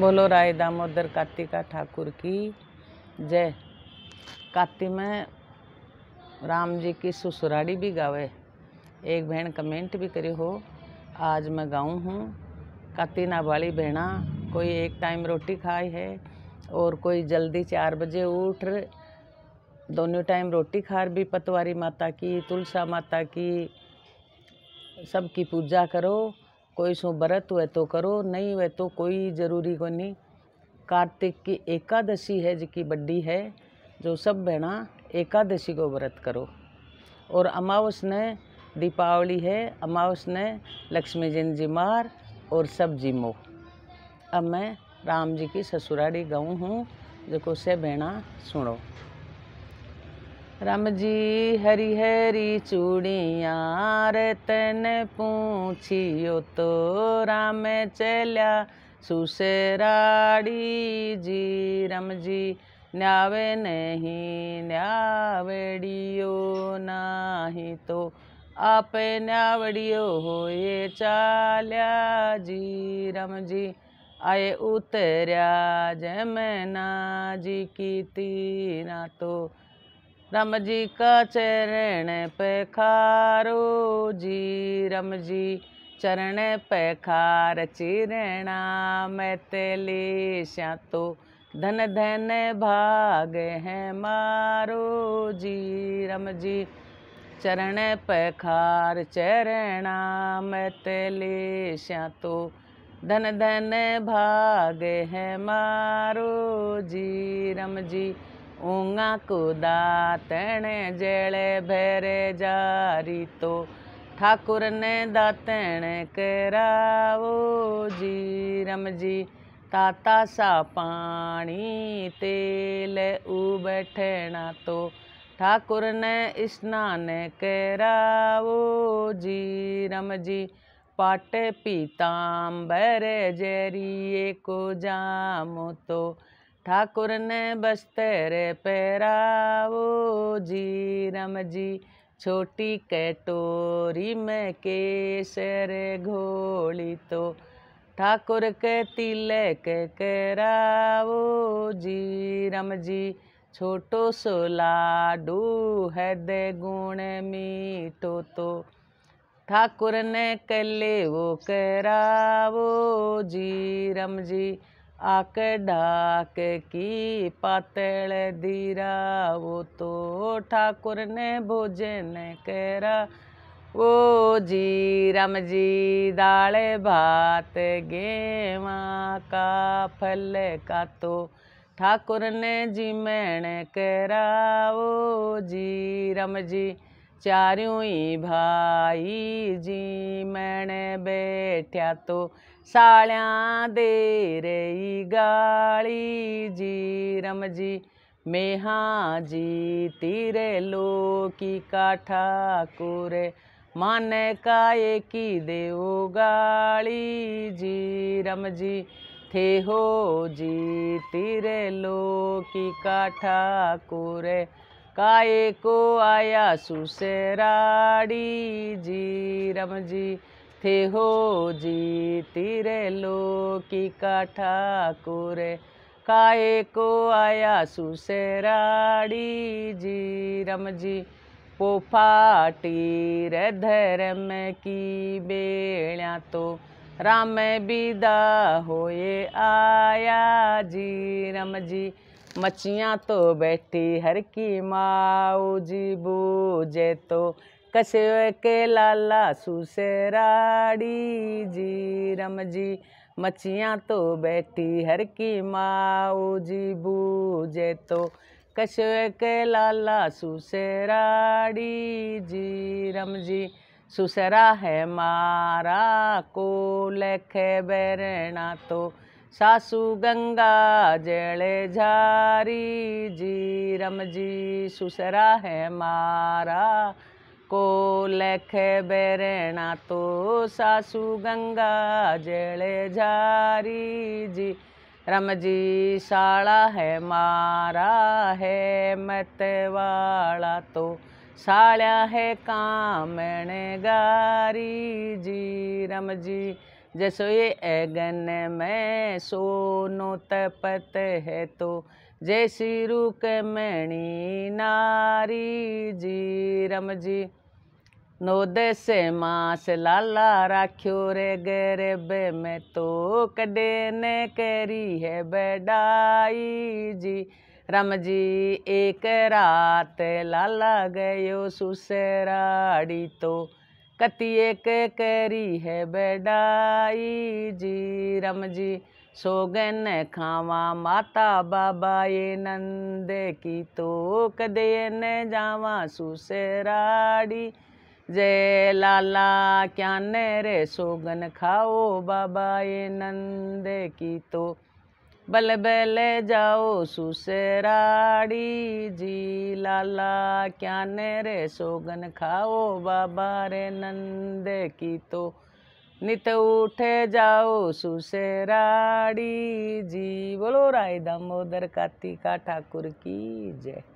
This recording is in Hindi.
बोलो राय दामोदर कार्तिका ठाकुर की जय कार्ति में राम जी की ससुराड़ी भी गावे एक बहन कमेंट भी करी हो आज मैं गाऊँ हूँ काती नाबाली बहना कोई एक टाइम रोटी खाई है और कोई जल्दी चार बजे उठ दोनों टाइम रोटी खार भी पतवारी माता की तुलसा माता की सबकी पूजा करो कोई सो व्रत हुए तो करो नहीं हुए तो कोई जरूरी को नहीं कार्तिक की एकादशी है जिकी बड्डी है जो सब बहना एकादशी को व्रत करो और अमावस ने दीपावली है अमावस ने लक्ष्मी जी जी मार और सब जी मो अब मैं राम जी की ससुराली गाँव हूँ जो से बहना सुनो राम जी हरी हरी चूड़िया रतन पूछियो तो राम चल्या सुसराड़ी जी राम जी न्यावे नहीं न्यावड़ियो नाही तो आप न्यावड़ियो हो ये चाल्या जी राम जी आए उतरिया जमना जी की तीना तो राम जी का चरण पे खारो जी राम जी चरण पे खार चिरणा मैं श्या तो धन धन भाग है मारो जी राम जी चरण पे खार चरणा मैं श्या तो धन धन भाग है मारो जी राम जी ऊँगाकू दातण जेड़े भेरे जारी तो ठाकुर ने दातण वो जी रम जी ताता सा पानी तेल ऊ बैठना तो ठाकुर ने स्नान कराओ जी रम जी पाटे पीताम्बर जरिए को जामो तो ठाकुर ने बस तेरे पैराओ जी रम जी छोटी कटोरी में केसर घोली तो ठाकुर के तिलक कराओ जी रम जी छोटो सो लाडू है दे गुण मीठो तो ठाकुर ने कले वो कराओ जी रम जी आक डाक की पातल दीरा वो तो ठाकुर ने भोजन करा वो जी राम जी दाल भात गेवा का फल का तो ठाकुर ने जी मैण करा वो जी राम जी चारों ही भाई जी मैंने बैठा तो सालियाँ दे रही गाली जी रम जी मेहा जी तीरे लोकी का ठाकुर मन एक ही देव गाली जी रम जी थे हो जी तीरे लोकी का ठाकुर काए को आया सुसेराड़ी जी रम जी थे हो जी तिरे लोकी का ठाकुर काए को आया सुसेराड़ी जी रम जी पोफाटी रे धर्म की बेड़ा तो राम विदा होए आया जी रम जी मछियाँ तो बैठी हर की माऊ जी बूझे तो कसे के लाला सुसेराड़ी जी रम जी मछियाँ तो बैठी हर की माऊ जी बूझे तो कशे के लाला सुसेराड़ी जी रम जी सुसरा है मारा को लखे बैरना तो सासु गंगा जड़े झारी जी रम जी सुसरा है मारा को लेख बेरेणा तो सासु गंगा जड़े झारी जी रम जी साला है मारा है मतवाला तो साला है कामण गारी जी रम जी जसो ये ऐगन में सोनो तपत है तो जय श्री रुक मणि नारी जी रम जी नोद दस मास लाला राख्यो रे गरब में तो कदे न करी है बडाई जी रम जी एक रात लाला गयो सुसराड़ी तो कतिए के करी है बेडाई जी रम जी सोगन खावा माता बाबा ये नंद की तो कदे न जावा सुसराड़ी जय लाला क्या न रे सोगन खाओ बाबा ये नंद की तो बल बले जाओ सुसराड़ी जी लाला क्या ने रे सोगन खाओ बाबा रे नंद की तो नित उठे जाओ सुसराड़ी जी बोलो राय दामोदर का ठाकुर की जय